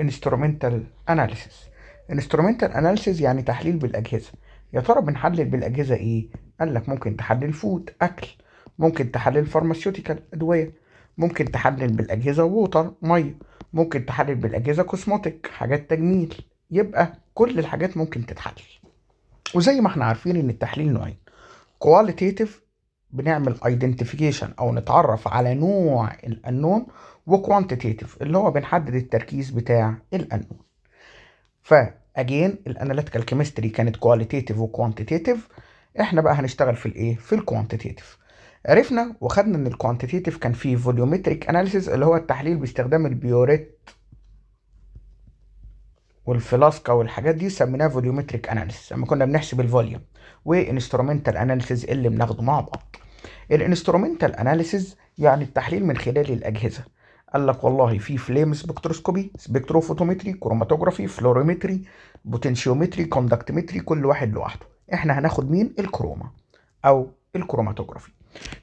انسترومنتال اناليسيس انسترومنتال اناليسيس يعني تحليل بالاجهزه يا ترى بنحلل بالاجهزه ايه قال لك ممكن تحلل فود اكل ممكن تحلل فارماسيوتيكال ادويه ممكن تحلل بالاجهزه ووتر ميه ممكن تحلل بالاجهزه كوسموتيك حاجات تجميل يبقى كل الحاجات ممكن تتحلل وزي ما احنا عارفين ان التحليل نوعين كواليتيتيف بنعمل ايدنتيفيكيشن او نتعرف على نوع الانون وكوانتيتيف اللي هو بنحدد التركيز بتاع الانون فاجين الاناليتيكال كيمستري كانت كواليتيتيف وكوانتيتيف احنا بقى هنشتغل في الايه في الكوانتيتيف عرفنا وخدنا ان الكوانتيتيف كان فيه فوليومتريك اناليسيز اللي هو التحليل باستخدام البيوريت والفلاسكا والحاجات دي سميناها فوليومتريك اناليسيس لما كنا بنحسب الفوليوم وانسترومنتال اناليسيس اللي بناخده مع بعض الانسترومنتال اناليسيس يعني التحليل من خلال الاجهزه قال لك والله في فليم سبكتروسكوبي سبكتروفوتومتري كروماتوجرافي فلوريمتري بوتنشيومتري كوندكتمتري كل واحد لوحده احنا هناخد مين الكروما او الكروماتوجرافي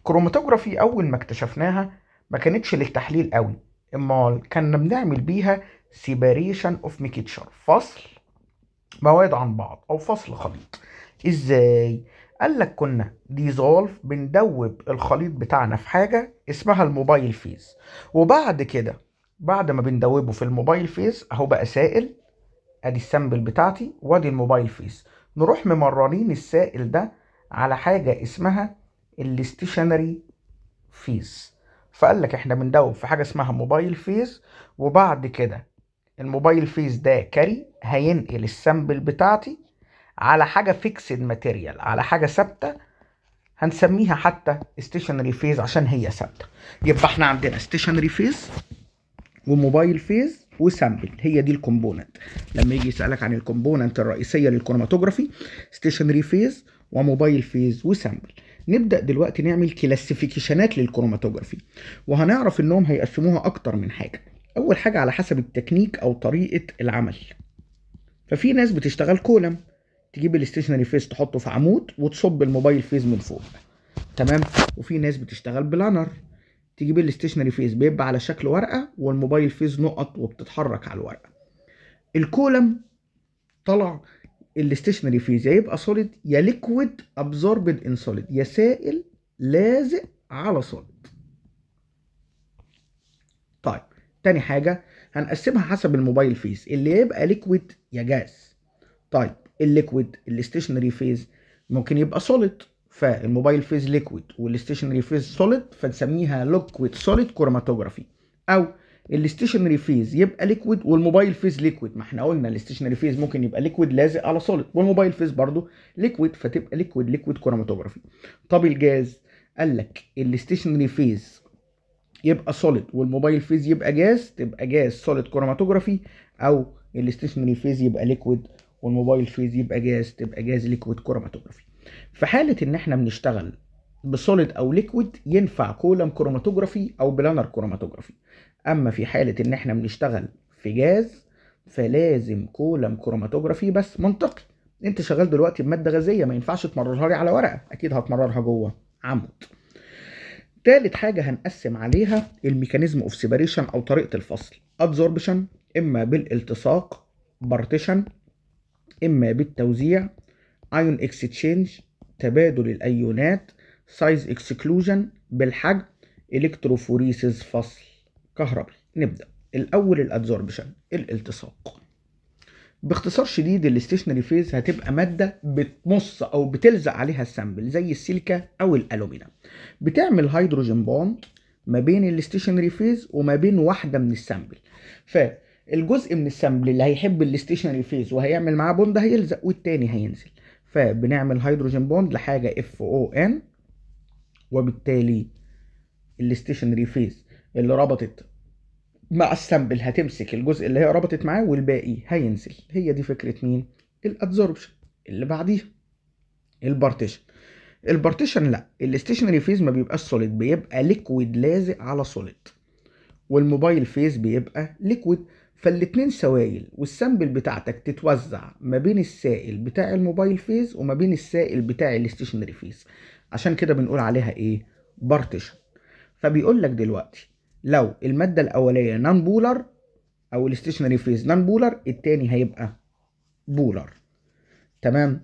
كروماتوجرافي اول ما اكتشفناها ما كانتش للتحليل قوي امال كنا بنعمل بيها سيباريشن اوف ميكيتشر فصل مواد عن بعض او فصل خليط ازاي قال لك كنا ديزولف بندوب الخليط بتاعنا في حاجه اسمها الموبايل فيز وبعد كده بعد ما بندوبه في الموبايل فيز اهو بقى سائل ادي السامبل بتاعتي وادي الموبايل فيز نروح ممرنين السائل ده على حاجه اسمها الاستيشنري فيز فقال لك احنا بندوب في حاجه اسمها موبايل فيز وبعد كده الموبايل فيز ده كاري هينقل السامبل بتاعتي على حاجه فيكسد ماتيريال على حاجه ثابته هنسميها حتى ستيشنري فيز عشان هي ثابته يبقى احنا عندنا ستيشنري فيز وموبايل فيز وسامبل هي دي الكومبوننت لما يجي يسالك عن الكومبوننت الرئيسيه للكروماتوجرافي ستيشنري فيز وموبايل فيز وسامبل نبدا دلوقتي نعمل كلاسيفيكيشنات للكروماتوجرافي وهنعرف انهم هيقسموها اكتر من حاجه اول حاجه على حسب التكنيك او طريقه العمل ففي ناس بتشتغل كولم تجيب الاستيشنري فيس تحطه في عمود وتصب الموبايل فيز من فوق تمام وفي ناس بتشتغل بلانر تجيب الاستيشنري فيس بيبقى على شكل ورقه والموبايل فيز نقط وبتتحرك على الورقه الكولم طلع الاستيشنري فيز يا يبقى سوليد يا ليكويد ابزوربد ان سوليد يا سائل لازق على سوليد طيب تاني حاجه هنقسمها حسب الموبايل فيز اللي يبقى ليكويد يا جاز طيب الليكويد الاستيشنري فيز ممكن يبقى سوليد فالموبايل فيز ليكويد والاستيشنري فيز سوليد فنسميها ليكويد سوليد كروماتوجرافي او الاستيشنري فيز يبقى ليكويد والموبايل فيز ليكويد ما احنا قلنا الاستيشنري فيز ممكن يبقى ليكويد لازق على سوليد والموبايل فيز برضو ليكويد فتبقى ليكويد ليكويد كروماتوجرافي طب الجاز قال لك الاستيشنري فيز يبقى سوليد والموبايل فيز يبقى جاز تبقى جاز سوليد كروماتوجرافي او الاستيشنري فيز يبقى ليكويد والموبايل فيز يبقى جاز تبقى جاز ليكويد كروماتوجرافي في حاله ان احنا بنشتغل بسوليد او ليكويد ينفع كولم كروماتوجرافي او بلانر كروماتوجرافي اما في حاله ان احنا بنشتغل في جاز فلازم كولم كروماتوجرافي بس منطقي انت شغال دلوقتي بماده غازيه ما ينفعش تمررها لي على ورقه اكيد هتمررها جوه عمود تالت حاجه هنقسم عليها الميكانيزم اوف سيباريشن او طريقه الفصل ادزوربشن اما بالالتصاق بارتيشن اما بالتوزيع ايون اكستشينج تبادل الايونات سايز اكسكلوجن بالحجم الكتروفوريسيس فصل كهربي نبدا الاول الادزوربشن الالتصاق باختصار شديد الستيشنري فيز هتبقى ماده بتمص او بتلزق عليها السامبل زي السيليكا او الالومينا بتعمل هيدروجين بوند ما بين الستيشنري فيز وما بين واحده من السامبل فالجزء من السامبل اللي هيحب الستيشنري فيز وهيعمل معاه بوند هيلزق والتاني هينزل فبنعمل هيدروجين بوند لحاجه اف او ان وبالتالي الستيشنري فيز اللي ربطت مع السامبل هتمسك الجزء اللي هي ربطت معاه والباقي هينزل هي دي فكره مين الادزوربشن اللي بعديها البارتيشن البارتيشن لا الاستيشنري فيز ما بيبقاش سوليد بيبقى ليكويد لازق على سوليد والموبايل فيز بيبقى ليكويد فالاتنين سوائل والسامبل بتاعتك تتوزع ما بين السائل بتاع الموبايل فيز وما بين السائل بتاع الاستيشنري فيز عشان كده بنقول عليها ايه بارتيشن فبيقول لك دلوقتي لو المادة الأولية نان بولر أو الاستيشنري فيز نان بولر التاني هيبقى بولر تمام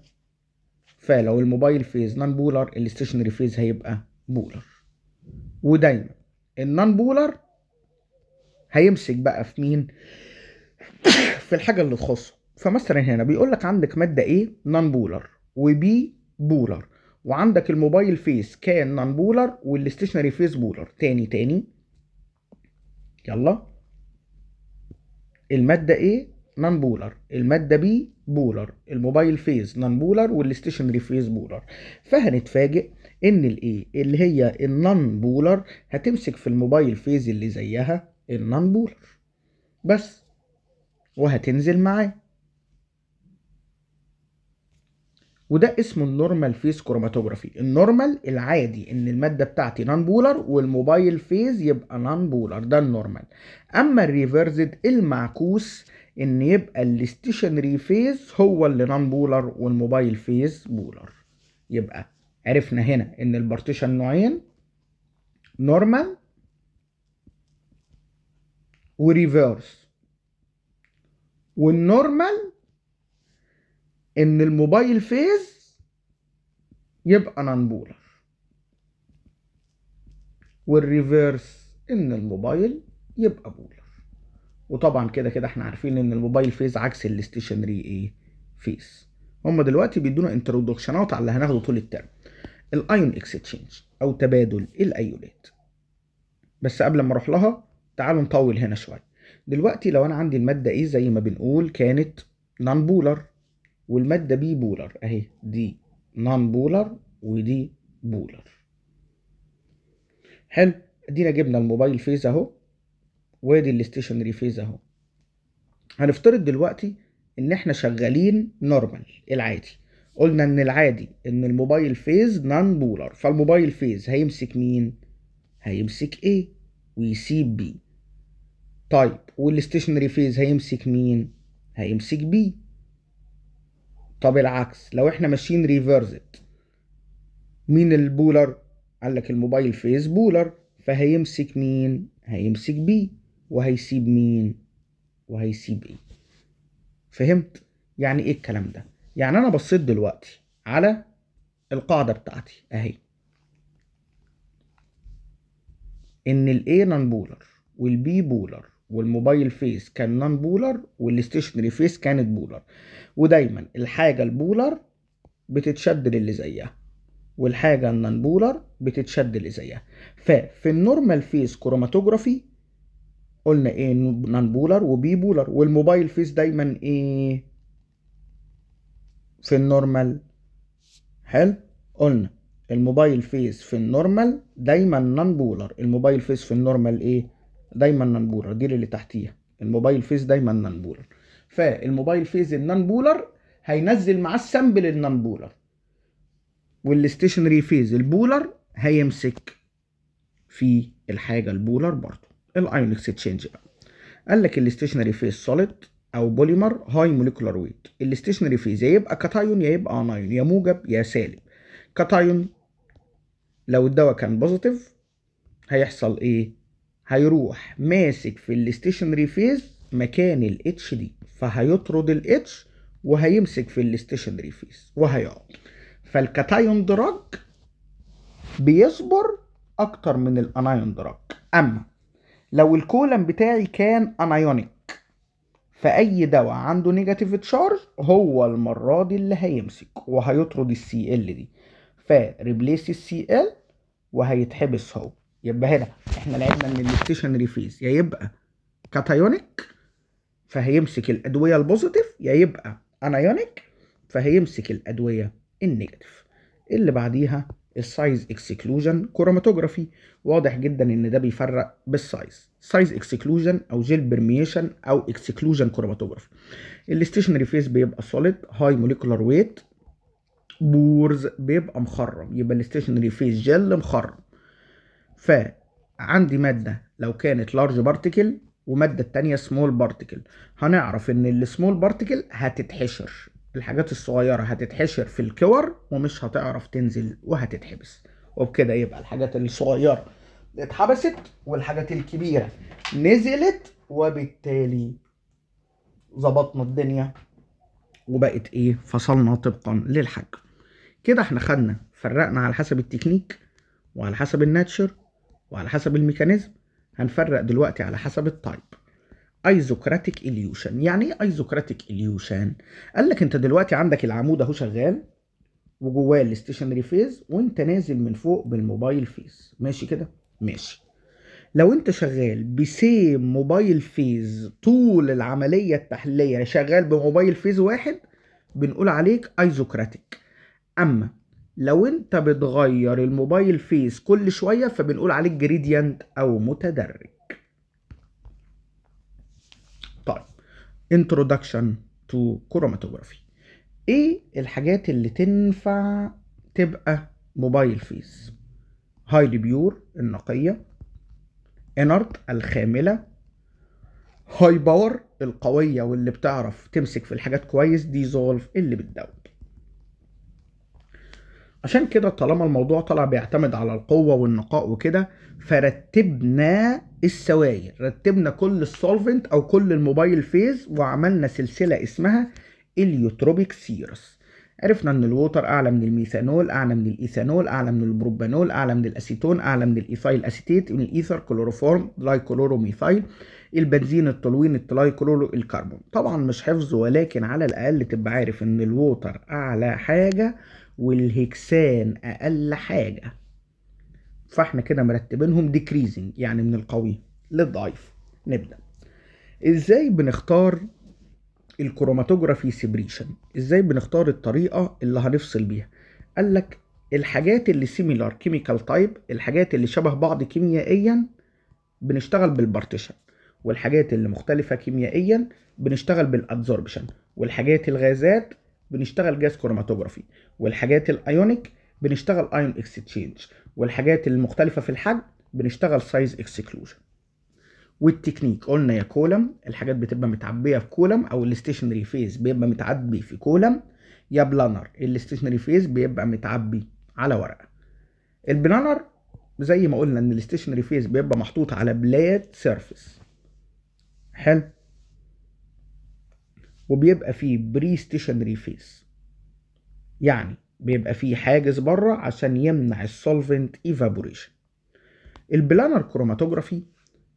فلو الموبايل فيز نان بولر الاستيشنري فيز هيبقى بولر ودايما النان بولر هيمسك بقى في مين في الحاجة اللي تخصه فمثلا هنا بيقول لك عندك مادة A نان بولر وبي بولر وعندك الموبايل فيز كان نان بولر والاستيشنري فيز بولر تاني تاني يلا المادة A نان بولر المادة B بولر الموبايل فيز نان بولر والستيشنري فيز بولر فهنتفاجئ ان A اللي هي النان بولر هتمسك في الموبايل فيز اللي زيها النان بولر بس وهتنزل معاه وده اسمه النورمال فيز كروماتوجرافي النورمال العادي ان الماده بتاعتي نان بولر والموبايل فيز يبقى نان بولر ده النورمال اما الريفرزد المعكوس ان يبقى الاستيشنري فيز هو اللي نان بولر والموبايل فيز بولر يبقى عرفنا هنا ان البارتيشن نوعين نورمال وريفيرس والنورمال ان الموبايل فيز يبقى نان بولر والريفيرس ان الموبايل يبقى بولر وطبعا كده كده احنا عارفين ان الموبايل فيز عكس الاستيشنري ايه فيز هما دلوقتي بيدونا انترودكشنات على اللي هناخده طول الترم الايون اكستشينج او تبادل الايونات بس قبل ما اروح لها تعالوا نطول هنا شويه دلوقتي لو انا عندي الماده ايه زي ما بنقول كانت نان بولر والمادة بي بولر اهي دي نون بولر ودي بولر حلو ادينا جبنا الموبايل فيز اهو وادي الاستيشنري فيز اهو هنفترض دلوقتي ان احنا شغالين نورمال العادي قلنا ان العادي ان الموبايل فيز نون بولر فالموبايل فيز هيمسك مين هيمسك ايه ويسيب بي طيب والاستيشنري فيز هيمسك مين هيمسك بي طب العكس لو احنا ماشيين ريفرزت مين البولر قال لك الموبايل فيس بولر فهيمسك مين هيمسك بي وهيسيب مين وهيسيب ايه فهمت يعني ايه الكلام ده يعني انا بصيت دلوقتي على القاعده بتاعتي اهي ان الاي نون بولر والبي بولر والموبايل فيس كان نون بولر والستيشنري فيس كانت بولر ودايما الحاجة البولر بتتشد للي زيها والحاجة النون بولر بتتشد للي زيها ففي النورمال فيس كروماتوجرافي قلنا ايه نون بولر وبي بولر والموبايل فيس دايما ايه في النورمال حلو قلنا الموبايل فيس في النورمال دايما نون بولر الموبايل فيس في النورمال ايه دايما بولر دي اللي تحتيها الموبايل فيز دايما بولر فالموبايل فيز بولر هينزل معاه السامبل بولر والستيشنري فيز البولر هيمسك في الحاجه البولر برضه الايون اكسشينج بقى قال لك الاستيشنري فيز سوليد او بوليمر هاي موليكولار ويت الاستيشنري فيز يا يبقى كاتايون يا يبقى انايون يا موجب يا سالب كاتايون لو الدواء كان بوزيتيف هيحصل ايه هيروح ماسك في الاستيشنري فيز مكان الاتش دي فهيطرد الاتش وهيمسك في الاستيشنري فيز وهيقعد فالكاتايون دراج بيصبر اكتر من الانايون دراج اما لو الكولن بتاعي كان انايونيك فاي دواء عنده نيجاتيف تشارج هو المره دي اللي هيمسك وهيطرد السي ال دي فريبليس السي ال وهيتحبس هو يبقى هنا احنا لعبنا ان الستيشنري فيز يا يبقى كاتايونيك فهيمسك الادويه البوزيتيف يا يبقى انايونيك فهيمسك الادويه النيجاتيف اللي بعديها السايز اكسكلوجن كروماتوجرافي واضح جدا ان ده بيفرق بالسايز سايز اكسكلوجن او جيل برميشن او اكسكلوجن كروماتوجرافي الستيشنري فيز بيبقى سوليد هاي موليكولار ويت بورز بيبقى مخرم يبقى الستيشنري فيز جل مخرم فعندي مادة لو كانت لارج بارتكل ومادة التانية سمول بارتكل هنعرف ان السمول بارتكل هتتحشر الحاجات الصغيرة هتتحشر في الكور ومش هتعرف تنزل وهتتحبس وبكده يبقى الحاجات الصغيرة اتحبست والحاجات الكبيرة نزلت وبالتالي ظبطنا الدنيا وبقت ايه فصلنا طبقا للحجم كده احنا خدنا فرقنا على حسب التكنيك وعلى حسب الناتشر وعلى حسب الميكانيزم هنفرق دلوقتي على حسب التايب ايزوكراتيك اليوشن يعني ايه ايزوكراتيك اليوشن قال لك انت دلوقتي عندك العمود اهو شغال وجواه الستيشنري فيز وانت نازل من فوق بالموبايل فيز ماشي كده ماشي لو انت شغال بسيم موبايل فيز طول العمليه التحليليه يعني شغال بموبايل فيز واحد بنقول عليك ايزوكراتيك اما لو انت بتغير الموبايل فيس كل شوية فبنقول عليك جريديانت او متدرج طيب introduction to chromatography ايه الحاجات اللي تنفع تبقى موبايل فيس هايلي بيور النقية انرت الخاملة هاي باور القوية واللي بتعرف تمسك في الحاجات كويس ديزولف اللي بتدوب عشان كده طالما الموضوع طلع بيعتمد على القوة والنقاء وكده فرتبنا السواير رتبنا كل السولفنت او كل الموبايل فيز وعملنا سلسلة اسمها اليوتروبيك سيرس عرفنا ان الووتر اعلى من الميثانول اعلى من الايثانول اعلى من البروبانول اعلى من الاسيتون اعلى من الايثايل اسيتيت من الايثر كلوروفورم لايكولوروميثايل البنزين التلوين كلورو الكربون طبعا مش حفظ ولكن على الاقل تبقى عارف ان الووتر اعلى حاجه والهكسان اقل حاجه فاحنا كده مرتبينهم ديكريزنج يعني من القوي للضعيف نبدا ازاي بنختار الكروماتوجرافي سيبريشن ازاي بنختار الطريقه اللي هنفصل بيها قال لك الحاجات اللي سيميلار كيميكال تايب الحاجات اللي شبه بعض كيميائيا بنشتغل بالبارتيشن والحاجات اللي مختلفه كيميائيا بنشتغل بالادزوربشن والحاجات الغازات بنشتغل جاز كروماتوجرافي والحاجات الايونيك بنشتغل ايون اكستشينج والحاجات المختلفه في الحجم بنشتغل سايز اكسكلوجن والتكنيك قلنا يا كولم الحاجات بتبقى متعبيه في كولم او الستيشنري فيز بيبقى متعبي في كولم يا بلانر الستيشنري فيز بيبقى متعبي على ورقه البلانر زي ما قلنا ان الستيشنري فيز بيبقى محطوط على بلاد سيرفيس حلو وبيبقى فيه بري ستيشنري فيس يعني بيبقى فيه حاجز بره عشان يمنع السولفنت ايفابوريشن البلانر كروماتوجرافي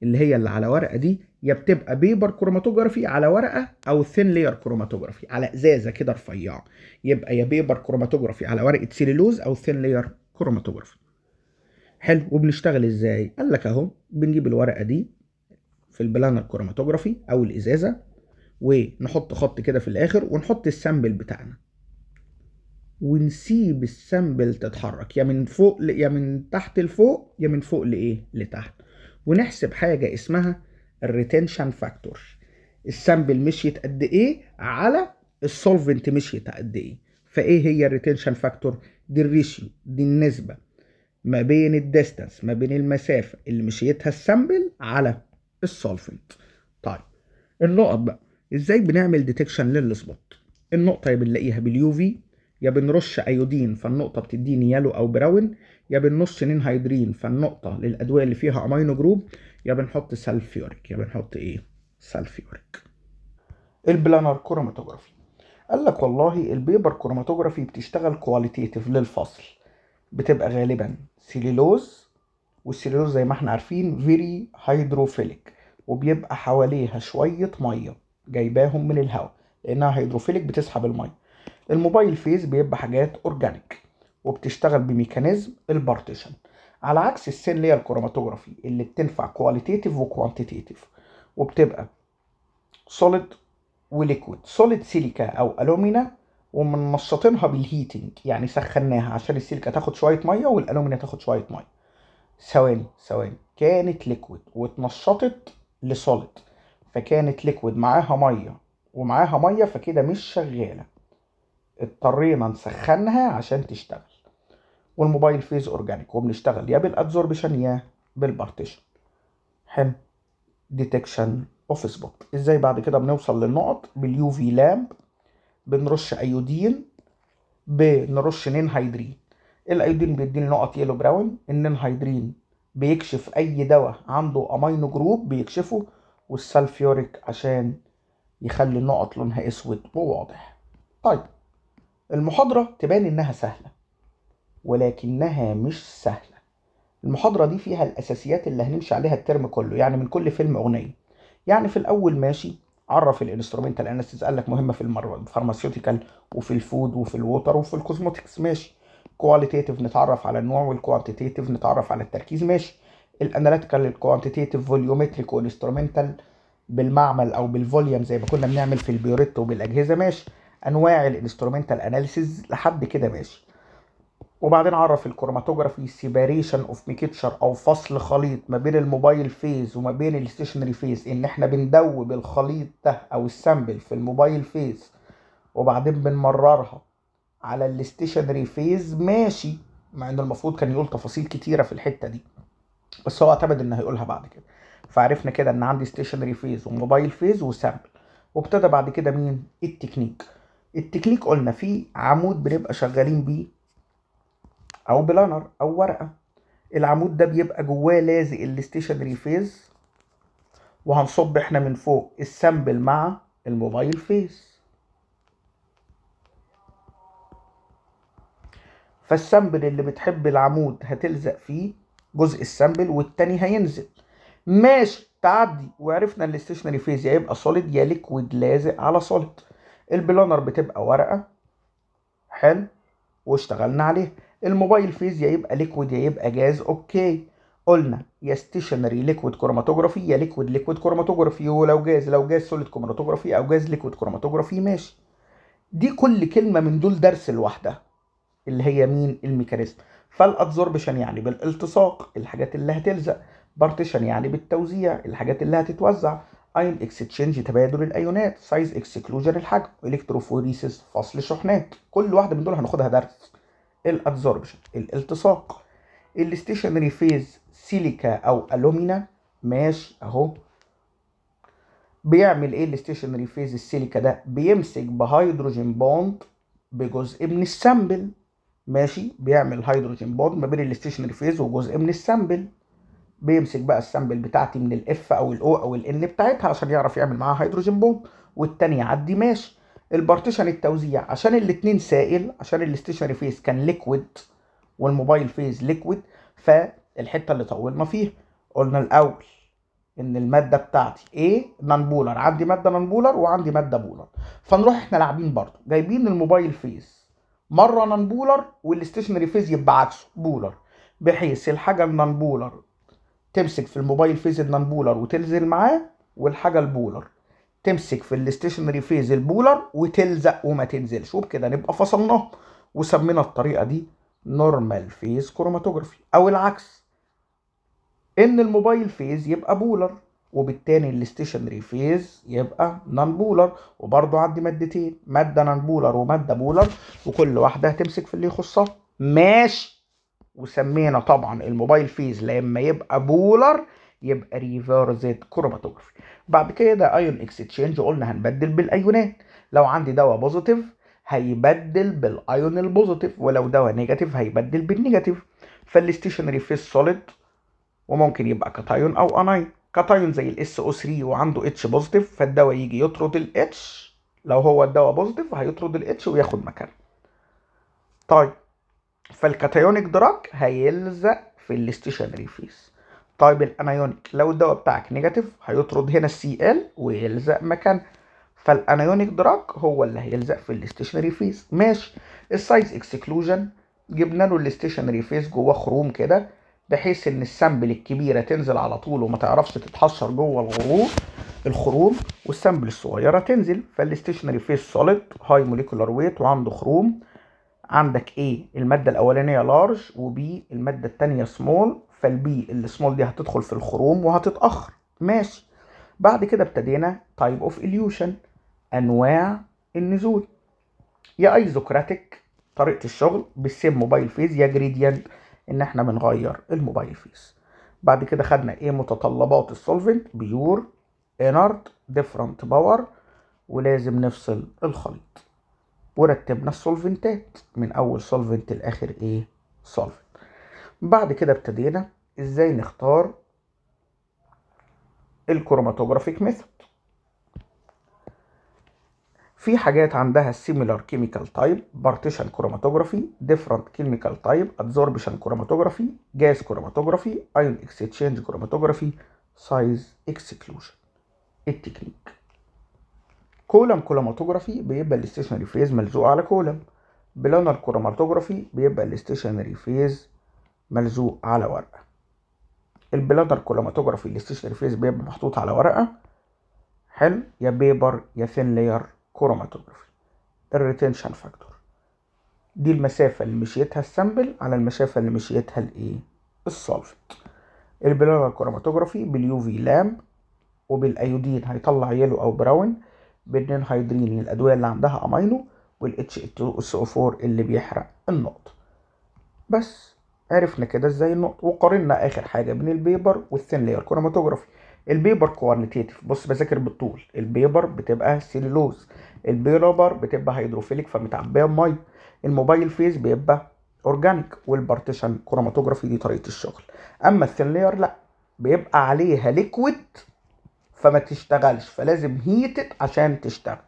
اللي هي اللي على ورقه دي يا بتبقى بيبر كروماتوجرافي على ورقه او ثين لاير كروماتوجرافي على ازازه كده رفيعه يبقى يا بيبر كروماتوجرافي على ورقه سيلولوز او ثين لاير كروماتوجرافي حلو وبنشتغل ازاي قال لك اهو بنجيب الورقه دي في البلانر كروماتوجرافي او الازازه ونحط خط كده في الاخر ونحط السامبل بتاعنا ونسيب السامبل تتحرك يا من فوق ل... يا من تحت لفوق يا من فوق لايه لتحت ونحسب حاجه اسمها الريتنشن فاكتور السامبل مشيت قد ايه على السولفنت مشيت قد ايه فايه هي الريتنشن فاكتور دي الريشيو دي النسبه ما بين الديستانس ما بين المسافه اللي مشيتها السامبل على السولفنت طيب النقط بقى ازاي بنعمل ديتكشن للسبوت النقطه يا بنلاقيها باليوفي يا بنرش ايودين فالنقطه بتديني يالو او براون يا بنرش نينهايدرين فالنقطه للادويه اللي فيها امينو جروب يا بنحط سلفيوريك يا بنحط ايه سلفيوريك البلانر كروماتوجرافي قال لك والله البيبر كروماتوجرافي بتشتغل كواليتيتيف للفصل بتبقى غالبا سيليلوز والسيليلوز زي ما احنا عارفين فيري هيدروفيليك وبيبقى حواليها شويه ميه جايباهم من الهواء لانها هيدروفيلك بتسحب الميه الموبايل فيز بيبقى حاجات اورجانيك وبتشتغل بميكانيزم البارتيشن على عكس السن اللي هي الكروماتوجرافي اللي بتنفع كواليتيتيف وكوانتيتيف وبتبقى سوليد وليكويد سوليد سيليكا او الومينا ومن نشطينها بالهيتنج يعني سخناها عشان السيليكا تاخد شويه ميه والالومينا تاخد شويه ميه ثواني ثواني كانت ليكويد واتنشطت لسوليد فكانت ليكويد معاها ميه ومعاها ميه فكده مش شغاله اضطرينا نسخنها عشان تشتغل والموبايل فيز اورجانيك وبنشتغل يا بالادزوربشن يا بالبارتيشن حلو ديتكشن اوف سبوت ازاي بعد كده بنوصل للنقط باليو في لامب بنرش ايودين بنرش نين هيدرين الايودين بيديني نقط يلو براون النين هيدرين بيكشف اي دواء عنده امينو جروب بيكشفه والسلفيوريك عشان يخلي النقط لونها اسود وواضح طيب المحاضرة تبان انها سهلة ولكنها مش سهلة المحاضرة دي فيها الاساسيات اللي هنمشي عليها الترم كله يعني من كل فيلم اغنية يعني في الاول ماشي عرف الانسترومنتال انستيز قال لك مهمه في الفارماسيوتيكال وفي الفود وفي الووتر وفي الكوزموتكس ماشي كواليتاتيف نتعرف على النوع والكوانتيتيف نتعرف على التركيز ماشي الاناليتيكال الكوانتيتيف فوليومتريك والانسترومنتال بالمعمل او بالفوليوم زي ما كنا بنعمل في البيوريتو وبالاجهزه ماشي انواع الانسترومنتال اناليسيز لحد كده ماشي وبعدين عرف الكروماتوجرافي سيباريشن اوف ميكتشر او فصل خليط ما بين الموبايل فيز وما بين الستيشنري فيز ان احنا بندوب الخليط ده او السامبل في الموبايل فيز وبعدين بنمررها على الستيشنري فيز ماشي مع ان المفروض كان يقول تفاصيل كتيره في الحته دي بس هو اعتمد ان هيقولها بعد كده فعرفنا كده ان عندي ستيشنري فيز وموبايل فيز وسامبل وابتدى بعد كده مين التكنيك التكنيك قلنا في عمود بنبقى شغالين بيه او بلانر او ورقه العمود ده بيبقى جواه لازق الستيشنري فيز وهنصب احنا من فوق السامبل مع الموبايل فيز فالسامبل اللي بتحب العمود هتلزق فيه جزء السامبل والتاني هينزل ماشي تعدي وعرفنا الاستيشنري فيز يا يبقى سوليد يا ليكويد لازق على سوليد البلانر بتبقى ورقه حلو واشتغلنا عليها الموبايل فيز يا يبقى ليكويد يا يبقى جاز اوكي قلنا يا ستيشنري ليكويد كروماتوجرافي يا ليكويد ليكويد كروماتوجرافي ولو جاز لو جاز سوليد كروماتوجرافي او جاز ليكويد كروماتوجرافي ماشي دي كل كلمه من دول درس لوحدها اللي هي مين الميكانيزم فالادزوربشن يعني بالالتصاق الحاجات اللي هتلزق بارتيشن يعني بالتوزيع الحاجات اللي هتتوزع ايون اكستشينج تبادل الايونات سايز اكسكلوجن الحجم الكتروفوريسيس فصل شحنات كل واحده من دول هناخدها درس الادزوربشن الالتصاق الاستيشنري فيز سيليكا او الومينا ماشي اهو بيعمل ايه الستيشنري فيز السيليكا ده بيمسك بهيدروجين بوند بجزء من السامبل ماشي بيعمل هيدروجين بوند ما بين الاستيشنري فيز وجزء من السامبل بيمسك بقى السامبل بتاعتي من الاف او الاو او الان بتاعتها عشان يعرف يعمل معاها هيدروجين بوند والتاني يعدي ماشي البارتيشن التوزيع عشان الاتنين سائل عشان الاستيشنري فيز كان ليكويد والموبايل فيز ليكويد فالحته اللي طولنا فيها قلنا الاول ان الماده بتاعتي ايه نان بولر عندي ماده نان بولر وعندي ماده بولر فنروح احنا لاعبين برضو جايبين الموبايل فيز مره نان بولر والستيشنري فيز يبقى عكسه بولر بحيث الحاجه النان بولر تمسك في الموبايل فيز النان بولر وتلزق معاه والحاجه البولر تمسك في الستيشنري فيز البولر وتلزق وما تنزلش وبكده نبقى فصلناه وسمينا الطريقه دي نورمال فيز كروماتوجرافي او العكس ان الموبايل فيز يبقى بولر وبالتالي الاستيشنري فيز يبقى نان بولر وبرضه عندي مادتين ماده نان بولر وماده بولر وكل واحده هتمسك في اللي يخصها ماشي وسمينا طبعا الموبايل فيز لما يبقى بولر يبقى ريفرزيت كروماتوجرافي بعد كده ايون اكستشينج قلنا هنبدل بالايونات لو عندي دواء بوزيتيف هيبدل بالايون البوزيتيف ولو دواء نيجاتيف هيبدل بالنيجاتيف فالستيشنري فيز سوليد وممكن يبقى كاتايون او انايت كاتايون زي الاس او 3 وعنده اتش بوزيتيف فالدواء يجي يطرد الاتش لو هو الدواء بوزيتيف هيطرد الاتش وياخد مكانه طيب فالكاتايونيك دراج هيلزق في الاستيشنري فيس طيب الانايونيك لو الدواء بتاعك نيجاتيف هيطرد هنا السي ال ويلزق مكان فالانايونيك دراج هو اللي هيلزق في الاستيشنري فيس ماشي السايز اكسكلوجن جبنا له الاستيشنري فيس جواه خروم كده بحيث ان السامبل الكبيره تنزل على طول وما تعرفش تتحشر جوه الغرور الخروم والسامبل الصغيره تنزل فالاستيشنري فيس سوليد هاي موليكولار ويت وعنده خروم عندك ايه الماده الاولانيه لارج وبي الماده الثانيه سمول فالبي اللي سمول دي هتدخل في الخروم وهتتاخر ماشي بعد كده ابتدينا تايب اوف اليوشن انواع النزول يا ايزوكراتيك طريقه الشغل بالسيم موبايل فيز يا جريديانت ان احنا بنغير الموبايل فيس بعد كده خدنا ايه متطلبات السولفنت بيور انرت ديفرنت باور ولازم نفصل الخليط ورتبنا السولفنتات من اول سولفنت لاخر ايه سولفنت بعد كده ابتدينا ازاي نختار الكروماتوجرافيك ميثود في حاجات عندها سيميلار كيميكال تايب بارتيشن كروماتوجرافي ديفرنت كيميكال تايب ادزوربشن كروماتوجرافي جاز كروماتوجرافي ايون اكستشينج كروماتوجرافي سايز اكسكلوجن التكنيك كولم كروماتوجرافي بيبقى الاستيشنري فيز ملزوق على كولم بلانر كروماتوجرافي بيبقى الاستيشنري فيز ملزوق على ورقه البلانر كروماتوجرافي الاستيشنري فيز بيبقى محطوط على ورقه حلو يا بيبر يا ثين لاير كروماتوجرافي ده الريتنشن فاكتور دي المسافة اللي مشيتها السامبل على المسافة اللي مشيتها الايه السولفت البلور كروماتوجرافي باليو في لام وبالايودين هيطلع يلو او براون بالنين هيدرين الادوية اللي عندها امينو والاتش 2 اس 4 اللي بيحرق النقط بس عرفنا كده ازاي النقط وقارنا اخر حاجة بين البيبر والثين لاير كروماتوجرافي البيبر كواليتيف بص بذاكر بالطول البيبر بتبقى سيلولوز البيبر بتبقى هيدروفيليك فمتعبيه بميه الموبايل فيز بيبقى اورجانيك والبارتيشن كروماتوجرافي دي طريقه الشغل اما الثين لاير لا بيبقى عليها ليكويد فما تشتغلش فلازم هيتت عشان تشتغل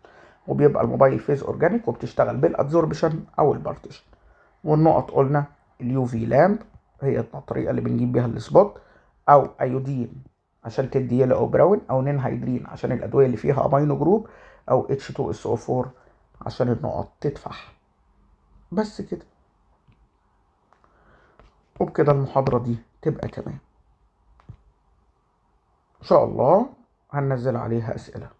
وبيبقى الموبايل فيز اورجانيك وبتشتغل بالادزوربشن او البارتيشن والنقط قلنا اليو في لامب هي الطريقه اللي بنجيب بيها السبوت او ايودين عشان تدي يلو او براون او نين هيدرين عشان الادويه اللي فيها امينو جروب او H2SO4 عشان النقط تدفع بس كده وبكده المحاضرة دي تبقى تمام إن شاء الله هننزل عليها أسئلة